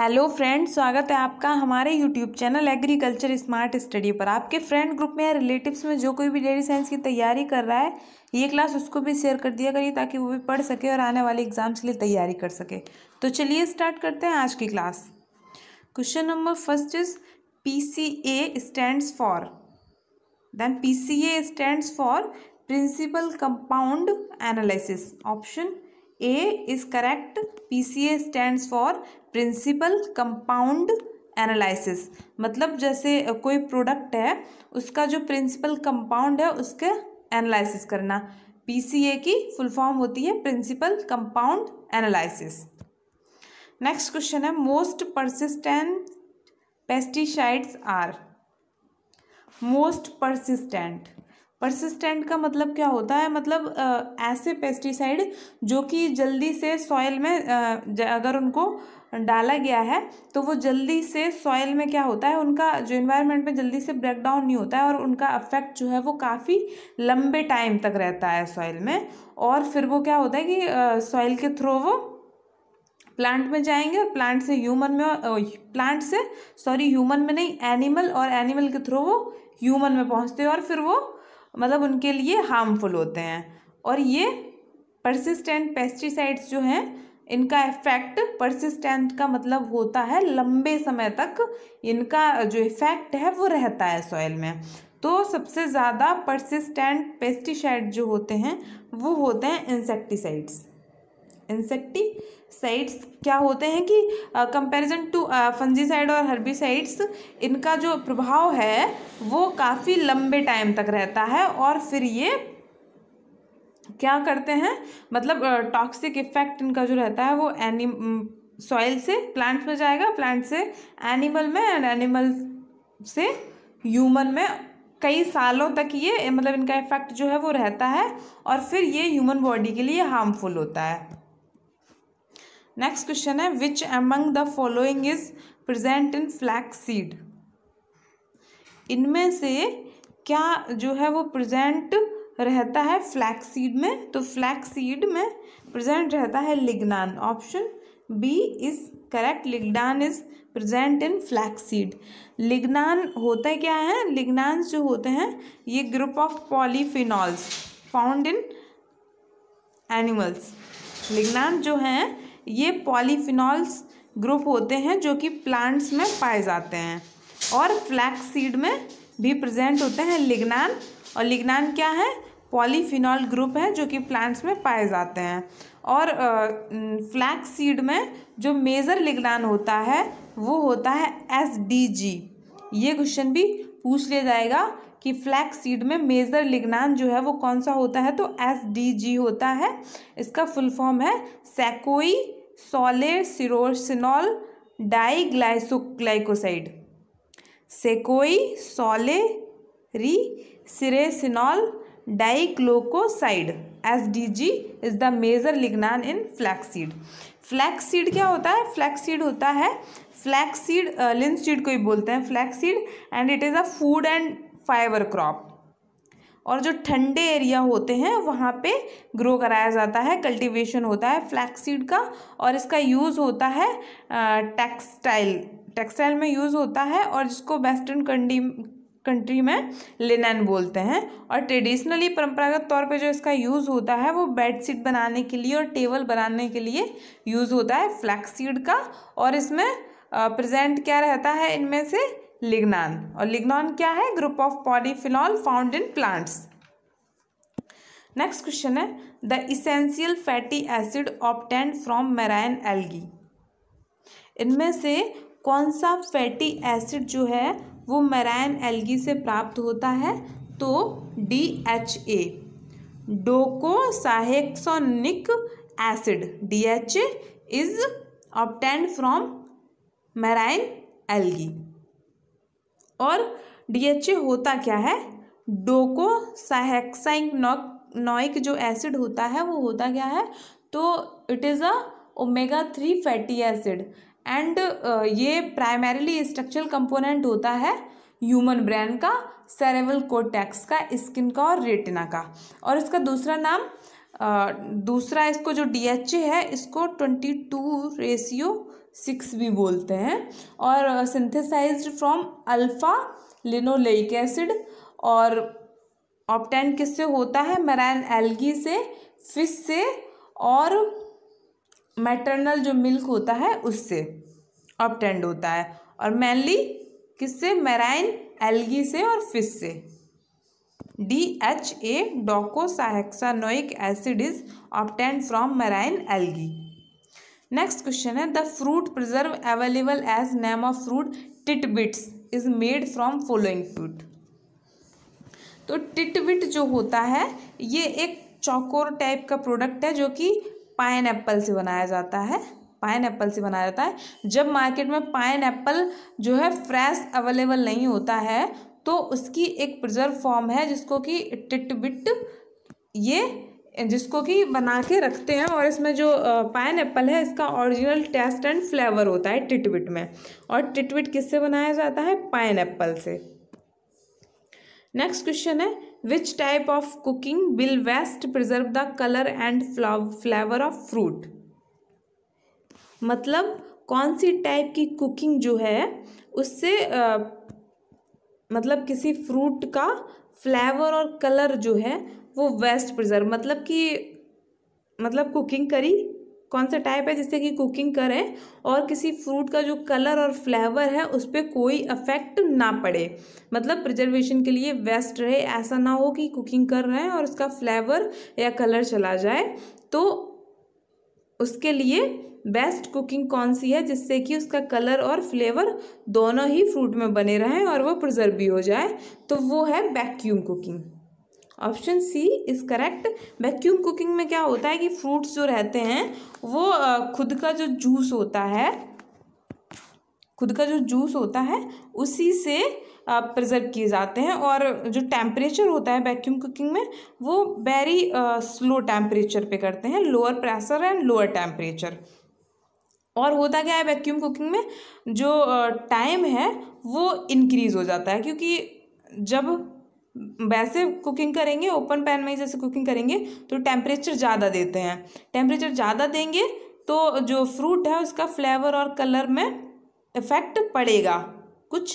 Hello friend स्वागत है आपका हमारे YouTube channel agriculture smart study पर आपके फ्रेंड ग्रुप में या रिलेटिव्स में जो कोई भी डेयरी साइंस की तैयारी कर रहा है ये क्लास उसको भी शेयर कर दिया करिए ताकि वो भी पढ़ सके और आने वाले एग्जाम्स के लिए तैयारी कर सके तो चलिए स्टार्ट करते हैं आज की class question number first is P C A stand for then P C A stand for principal compound analysis option A is correct P C A stand for principal compound analysis मतलब जैसे कोई product है उसका जो principal compound है उसके analysis करना P C ए की फुल फॉर्म होती है principal compound analysis next question है most persistent pesticides are most persistent persistent का मतलब क्या होता है मतलब आ, ऐसे पेस्टिसाइड जो कि जल्दी से सॉयल में आ, अगर उनको डाला गया है तो वो जल्दी से सॉयल में क्या होता है उनका जो इन्वायरमेंट में जल्दी से ब्रेक डाउन नहीं होता है और उनका अफेक्ट जो है वो काफ़ी लंबे टाइम तक रहता है सॉयल में और फिर वो क्या होता है कि सॉयल के थ्रू वो प्लांट में जाएंगे और प्लांट से ह्यूमन में प्लांट से सॉरी ह्यूमन में नहीं एनिमल और एनिमल के थ्रू वो ह्यूमन में पहुँचते हैं और फिर वो मतलब उनके लिए हार्मफुल होते हैं और ये परसिस्टेंट पेस्टिसाइड्स जो हैं इनका इफ़ेक्ट परसिस्टेंट का मतलब होता है लंबे समय तक इनका जो इफ़ेक्ट है वो रहता है सॉइल में तो सबसे ज़्यादा परसिस्टेंट पेस्टिसाइड जो होते हैं वो होते हैं इंसेक्टिसाइड्स इंसेक्टिसाइड्स क्या होते हैं कि कंपैरिजन टू फंजीसाइड और हर्बिसाइड्स इनका जो प्रभाव है वो काफ़ी लंबे टाइम तक रहता है और फिर ये क्या करते हैं मतलब टॉक्सिक इफेक्ट इनका जो रहता है वो एनिम सॉइल से प्लांट में जाएगा प्लांट से एनिमल में एंड एनिमल से ह्यूमन में कई सालों तक ये मतलब इनका इफेक्ट जो है वो रहता है और फिर ये ह्यूमन बॉडी के लिए हार्मफुल होता है नेक्स्ट क्वेश्चन है which among the following is present in flax seed इनमें से क्या जो है वो प्रेजेंट रहता है फ्लैक्स सीड में तो फ्लैक्स सीड में प्रेजेंट रहता है lignan option B is correct lignan is present in flax seed lignan है क्या है लिग्नान्स जो होते हैं ये group of polyphenols found in animals lignan जो हैं ये पॉलीफिनॉल्स ग्रुप होते हैं जो कि प्लांट्स में पाए जाते हैं और फ्लैक्स सीड में भी प्रेजेंट होते हैं लिग्नान और लिग्नान क्या है पॉलीफिनॉल ग्रुप है जो कि प्लांट्स में पाए जाते हैं और फ्लैक्स सीड में जो मेजर लिग्नान होता है वो होता है एस डी जी ये क्वेश्चन भी पूछ लिया जाएगा कि फ्लैक्स सीड में मेजर लिग्नान जो है वो कौन सा होता है तो एस डी जी होता है इसका फुल फॉर्म है सैकोई सोलेर सिरोसिनॉल ग्लाइसोग्लाइकोसाइड secoisolariciresinol diglucoside S D G is the major lignan in flaxseed flaxseed क्या होता है फ्लैक्सीड होता है फ्लैक्सीड लिंसीड को ही बोलते हैं flaxseed and it is a food and fibre crop और जो ठंडे एरिया होते हैं वहाँ पे ग्रो कराया जाता है कल्टीवेशन होता है फ्लैक्सीड का और इसका यूज़ होता है टेक्सटाइल टेक्सटाइल में यूज़ होता है और जिसको वेस्टर्न कंडी कंट्री में लिनन बोलते हैं और ट्रेडिशनली परंपरागत तौर पे जो इसका यूज़ होता है वो बेडशीट बनाने के लिए और टेबल बनाने के लिए यूज़ होता है फ्लैक्सीड का और इसमें प्रेजेंट क्या रहता है इनमें से लिग्नान और लिग्नान क्या है group of polyphenol found in plants next question है the essential fatty acid obtained from marine algae इनमें से कौन सा फैटी एसिड जो है वो मेराइन एल्गी से प्राप्त होता है तो D H A docosahexaenoic acid D H is obtained from marine algae और डीएचए होता क्या है डोको नॉइक जो एसिड होता है वो होता क्या है तो it is a omega three fatty acid and ये प्राइमरीली स्ट्रक्चरल कंपोनेंट होता है ह्यूमन ब्रेन का सेरेवल कोटेक्स का स्किन का और रेटिना का और इसका दूसरा नाम दूसरा इसको जो डी है इसको ट्वेंटी टू रेशियो सिक्स भी बोलते हैं और synthesised from alpha linoleic acid और ऑप्टेन किससे होता है मैरान एल्गी से फिश से और मैटरनल जो मिल्क होता है उससे ऑप्टेंड होता है और मेनली किससे मैराइन एल्गी से और फिश से D H A docosahexaenoic acid is obtained from marine algae next question है the fruit preserve available as name of fruit titbits is made from following fruit तो टिटबिट जो होता है ये एक चौकोर टाइप का प्रोडक्ट है जो कि पाइन एप्पल से बनाया जाता है पाइन एप्पल से बनाया जाता है जब मार्केट में पाइन एप्पल जो है फ्रेश अवेलेबल नहीं होता है तो उसकी एक प्रिजर्व फॉर्म है जिसको कि टिटबिट ये जिसको कि बना के रखते हैं और इसमें जो पाइन एप्पल है इसका ओरिजिनल टेस्ट एंड फ्लेवर होता है टिटविट में और टिटविट किससे बनाया जाता है पाइन एप्पल से नेक्स्ट क्वेश्चन है which type of cooking will best preserve the colour and flavour of fruit मतलब कौन सी टाइप की कुकिंग जो है उससे आ, मतलब किसी फ्रूट का फ्लेवर और कलर जो है वो वेस्ट प्रिजर्व मतलब कि मतलब कुकिंग करी कौन सा टाइप है जिससे कि कुकिंग करें और किसी फ्रूट का जो कलर और फ्लेवर है उस पर कोई अफेक्ट ना पड़े मतलब प्रिजर्वेशन के लिए वेस्ट रहे ऐसा ना हो कि कुकिंग कर रहे हैं और उसका फ्लेवर या कलर चला जाए तो उसके लिए बेस्ट कुकिंग कौन सी है जिससे कि उसका कलर और फ्लेवर दोनों ही फ्रूट में बने रहें और वो प्रिजर्व भी हो जाए तो वो है vacuum cooking option C is correct vacuum cooking में क्या होता है कि फ्रूट्स जो रहते हैं वो खुद का जो जूस होता है खुद का जो जूस होता है उसी से प्रिजर्व किए जाते हैं और जो टेम्परेचर होता है वैक्यूम कुकिंग में वो वेरी स्लो टेम्परेचर पे करते हैं lower pressure and lower temperature और होता क्या है वैक्यूम कुकिंग में जो टाइम है वो इनक्रीज़ हो जाता है क्योंकि जब वैसे कुकिंग करेंगे ओपन पैन में ही जैसे कुकिंग करेंगे तो टेम्परेचर ज़्यादा देते हैं टेम्परेचर ज़्यादा देंगे तो जो फ्रूट है उसका फ्लेवर और कलर में इफ़ेक्ट पड़ेगा कुछ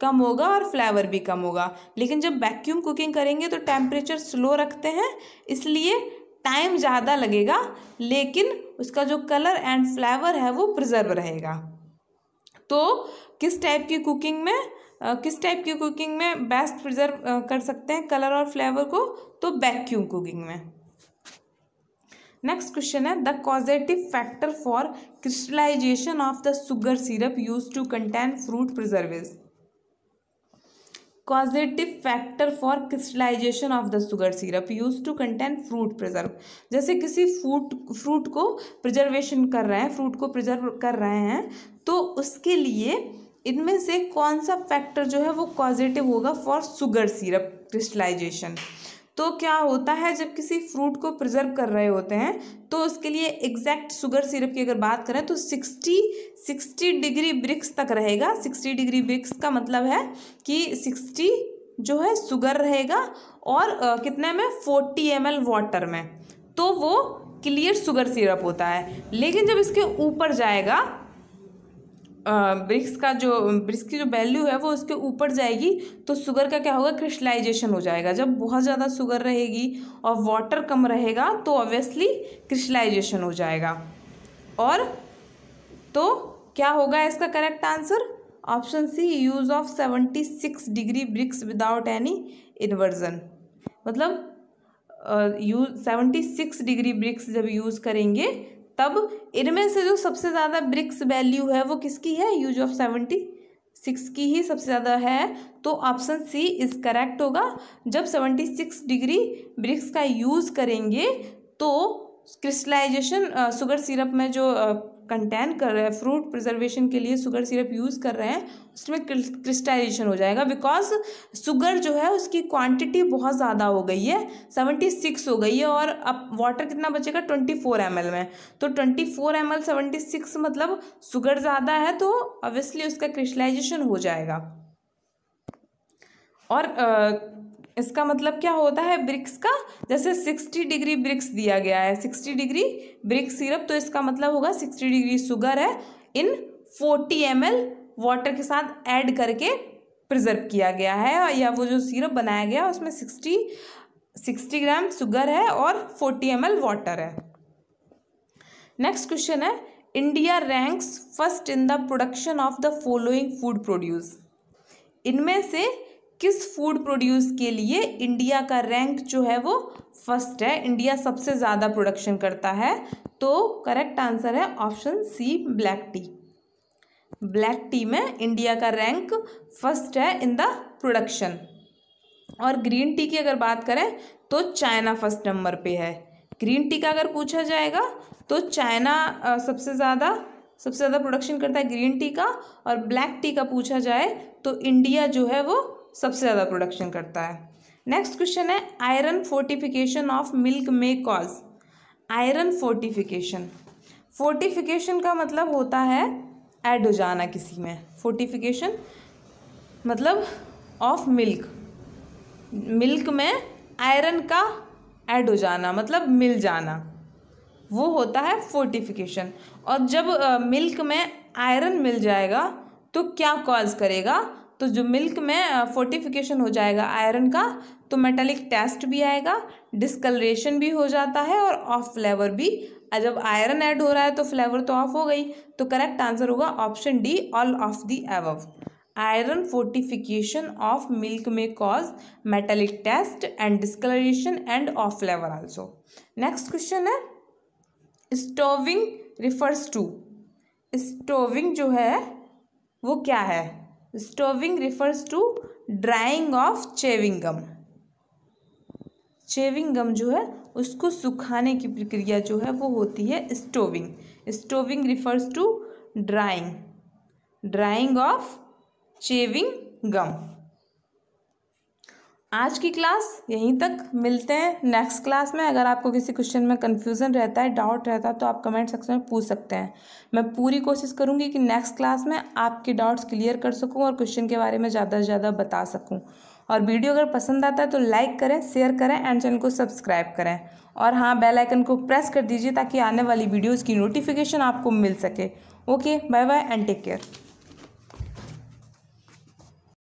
कम होगा और फ्लेवर भी कम होगा लेकिन जब वैक्यूम कुकिंग करेंगे तो टेम्परेचर स्लो रखते हैं इसलिए टाइम ज़्यादा लगेगा लेकिन उसका जो कलर एंड फ्लेवर है वो प्रिजर्व रहेगा तो किस टाइप की कुकिंग में किस टाइप की कुकिंग में बेस्ट प्रिजर्व कर सकते हैं कलर और फ्लेवर को तो वैक्यूम कुकिंग में नेक्स्ट क्वेश्चन है the causative factor for crystallisation of the sugar syrup use to contain fruit preserves causative factor for crystallisation of the sugar syrup use to contain fruit preserve जैसे किसी fruit fruit को preservation कर रहे हैं fruit को preserve कर रहे हैं तो उसके लिए इनमें से कौन सा फैक्टर जो है वो पॉजिटिव होगा फॉर सुगर सिरप क्रिस्टलाइजेशन तो क्या होता है जब किसी फ्रूट को प्रिजर्व कर रहे होते हैं तो उसके लिए एग्जैक्ट सुगर सिरप की अगर बात करें तो सिक्सटी सिक्सटी डिग्री ब्रिक्स तक रहेगा सिक्सटी डिग्री ब्रिक्स का मतलब है कि सिक्सटी जो है सुगर रहेगा और आ, कितने में फोर्टी एम वाटर में तो वो क्लियर शुगर सिरप होता है लेकिन जब इसके ऊपर जाएगा ब्रिक्स का जो ब्रिक्स की जो वैल्यू है वो उसके ऊपर जाएगी तो शुगर का क्या होगा क्रिस्टलाइजेशन हो जाएगा जब बहुत ज़्यादा शुगर रहेगी और वाटर कम रहेगा तो ऑब्वियसली क्रिस्टलाइजेशन हो जाएगा और तो क्या होगा इसका correct answer option C use of seventy six degree brix without any inversion मतलब use seventy six degree brix जब यूज़ करेंगे तब इनमें से जो सबसे ज़्यादा ब्रिक्स वैल्यू है वो किसकी है यूज ऑफ सेवेंटी सिक्स की ही सबसे ज़्यादा है तो ऑप्शन सी इज़ करेक्ट होगा जब सेवेंटी सिक्स डिग्री ब्रिक्स का यूज़ करेंगे तो क्रिस्टलाइजेशन शुगर सिरप में जो कंटेन कर रहे हैं फ्रूट प्रिजर्वेशन के लिए शुगर सिरप यूज़ कर रहे हैं उसमें क्रिस्टलाइजेशन हो जाएगा बिकॉज शुगर जो है उसकी क्वांटिटी बहुत ज़्यादा हो गई है सेवेंटी सिक्स हो गई है और अब वाटर कितना बचेगा ट्वेंटी फोर एम एल में तो twenty four M L seventy six मतलब शुगर ज़्यादा है तो ऑब्वियसली उसका क्रिस्टलाइजेशन हो जाएगा और इसका मतलब क्या होता है ब्रिक्स का जैसे सिक्सटी डिग्री ब्रिक्स दिया गया है सिक्सटी डिग्री ब्रिक्स सिरप तो इसका मतलब होगा सिक्सटी डिग्री शुगर है इन फोर्टी एम वाटर के साथ ऐड करके प्रिजर्व किया गया है और या वो जो सिरप बनाया गया उसमें सिक्सटी सिक्सटी ग्राम शुगर है और फोर्टी एम वाटर है नेक्स्ट क्वेश्चन है India ranks first in the production of the following food produce इनमें से किस फूड प्रोड्यूस के लिए इंडिया का रैंक जो है वो फर्स्ट है इंडिया सबसे ज़्यादा प्रोडक्शन करता है तो करेक्ट आंसर है option C black tea black tea में इंडिया का रैंक फर्स्ट है इन द प्रोडक्शन और ग्रीन टी की अगर बात करें तो चाइना फर्स्ट नंबर पे है ग्रीन टी का अगर पूछा जाएगा तो चाइना सबसे ज़्यादा सबसे ज़्यादा प्रोडक्शन करता है ग्रीन टी का और ब्लैक टी का पूछा जाए तो इंडिया जो है वो सबसे ज़्यादा प्रोडक्शन करता है नेक्स्ट क्वेश्चन है आयरन फोर्टिफिकेशन ऑफ मिल्क में कॉज आयरन फोर्टिफिकेशन फोर्टिफिकेशन का मतलब होता है ऐड हो जाना किसी में फोर्टिफिकेशन मतलब ऑफ मिल्क मिल्क में आयरन का ऐड हो जाना मतलब मिल जाना वो होता है फोर्टिफिकेशन और जब मिल्क में आयरन मिल जाएगा तो क्या कॉज करेगा तो जो मिल्क में फोर्टिफिकेशन हो जाएगा आयरन का तो मेटालिक टेस्ट भी आएगा डिस्कलरेशन भी हो जाता है और ऑफ फ्लेवर भी जब आयरन ऐड हो रहा है तो फ्लेवर तो ऑफ हो गई तो करेक्ट आंसर होगा option D all of the above iron fortification of milk में cause metallic taste and discoloration and off flavour also next question है स्टोविंग रिफर्स टू स्टोविंग जो है वो क्या है Stoving refers to drying of chewing gum. Chewing gum जो है उसको सुखाने की प्रक्रिया जो है वो होती है stoving stoving refers to drying drying of chewing gum आज की क्लास यहीं तक मिलते हैं नेक्स्ट क्लास में अगर आपको किसी क्वेश्चन में कन्फ्यूज़न रहता है डाउट रहता है तो आप कमेंट सेक्शन में पूछ सकते हैं मैं पूरी कोशिश करूँगी कि नेक्स्ट क्लास में आपके डाउट्स क्लियर कर सकूँ और क्वेश्चन के बारे में ज़्यादा से ज़्यादा बता सकूँ और वीडियो अगर पसंद आता है तो लाइक करें शेयर करें एंड चैनल को सब्सक्राइब करें और हाँ बेल आइकन को प्रेस कर दीजिए ताकि आने वाली वीडियोज़ की नोटिफिकेशन आपको मिल सके okay bye bye and take care